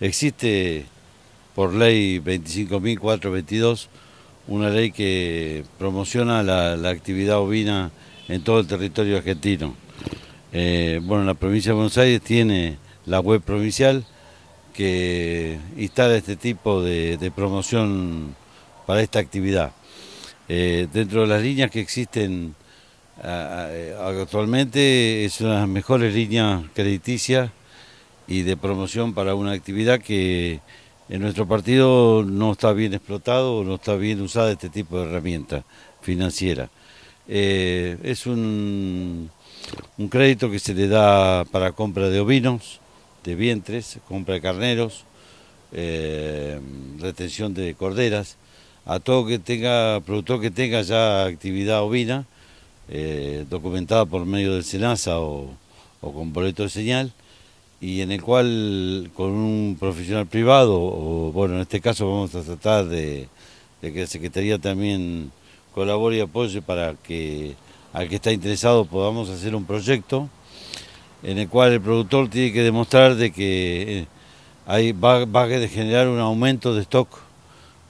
Existe por ley 25.422 una ley que promociona la, actividad ovina en todo el territorio argentino. Eh, bueno, la provincia de Buenos Aires tiene la web provincial que instala este tipo de, promoción para esta actividad. Eh, dentro de las líneas que existen actualmente es una de las mejores líneas crediticias y de promoción para una actividad que en nuestro partido no está bien explotado o no está bien usada este tipo de herramienta financiera. Eh, es un, un crédito que se le da para compra de ovinos, de vientres, compra de carneros, eh, retención de corderas, a todo que tenga, productor que tenga ya actividad ovina, eh, documentada por medio del SENASA o, o con boleto de señal, y en el cual con un profesional privado, o bueno, en este caso vamos a tratar de, que la Secretaría también colabore y apoye para que al que está interesado podamos hacer un proyecto en el cual el productor tiene que demostrar de que eh, hay, va, a generar un aumento de stock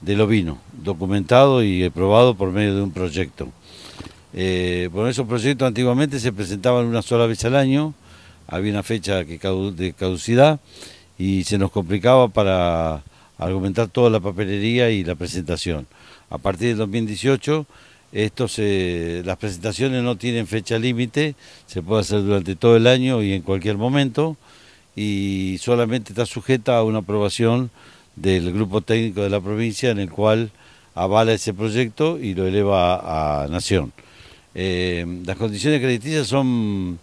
del ovino, documentado y aprobado por medio de un proyecto. Eh, bueno, esos proyectos antiguamente se presentaban una sola vez al año, había una fecha de caducidad y se nos complicaba para argumentar toda la papelería y la presentación. A partir del 2018, las presentaciones no tienen fecha límite, se puede hacer durante todo el año y en cualquier momento, y solamente está sujeta a una aprobación del grupo técnico de la provincia en el cual avala ese proyecto y lo eleva a, Nación. Eh, las condiciones crediticias son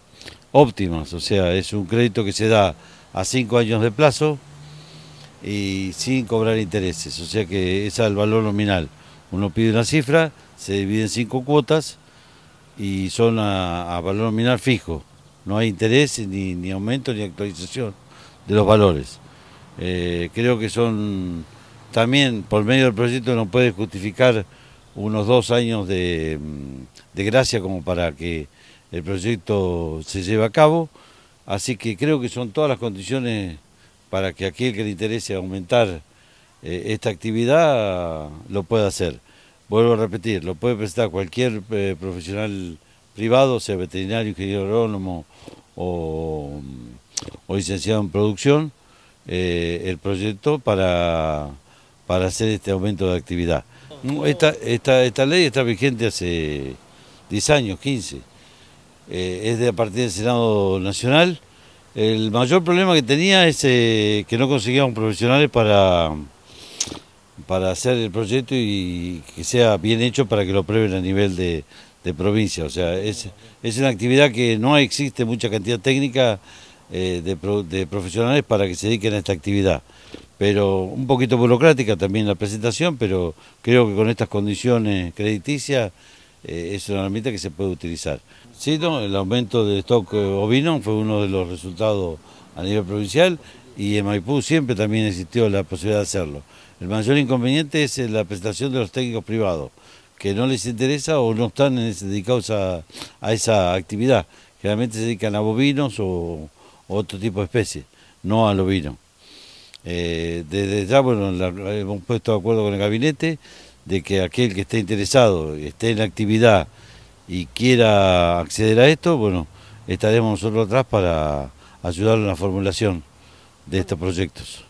óptimas, o sea, es un crédito que se da a cinco años de plazo y sin cobrar intereses, o sea que es al valor nominal. Uno pide una cifra, se divide en cinco cuotas y son a, valor nominal fijo, no hay interés ni, aumento ni actualización de los valores. Eh, creo que son también por medio del proyecto no puede justificar unos dos años de gracia como para que el proyecto se lleva a cabo, así que creo que son todas las condiciones para que aquel que le interese aumentar eh, esta actividad lo pueda hacer. Vuelvo a repetir, lo puede presentar cualquier eh, profesional privado, sea veterinario, ingeniero agrónomo o, licenciado en producción, eh, el proyecto para, para hacer este aumento de actividad. Esta, esta, esta ley está vigente hace 10 años, 15. Eh, es de a partir del Senado Nacional. El mayor problema que tenía es eh, que no conseguíamos profesionales para, para hacer el proyecto y que sea bien hecho para que lo prueben a nivel de, provincia. O sea, es, una actividad que no existe mucha cantidad técnica eh, de, de, profesionales para que se dediquen a esta actividad. Pero un poquito burocrática también la presentación, pero creo que con estas condiciones crediticias eh, es una herramienta que se puede utilizar. Sí, el aumento del stock eh, ovino fue uno de los resultados a nivel provincial y en Maipú siempre también existió la posibilidad de hacerlo. El mayor inconveniente es eh, la prestación de los técnicos privados, que no les interesa o no están dedicados a, esa actividad. Generalmente se dedican a bovinos o, otro tipo de especies, no al ovino. desde ya, bueno, hemos puesto de acuerdo con el gabinete, de que aquel que esté interesado, esté en la actividad y quiera acceder a esto, bueno, estaremos nosotros atrás para ayudar en la formulación de estos proyectos.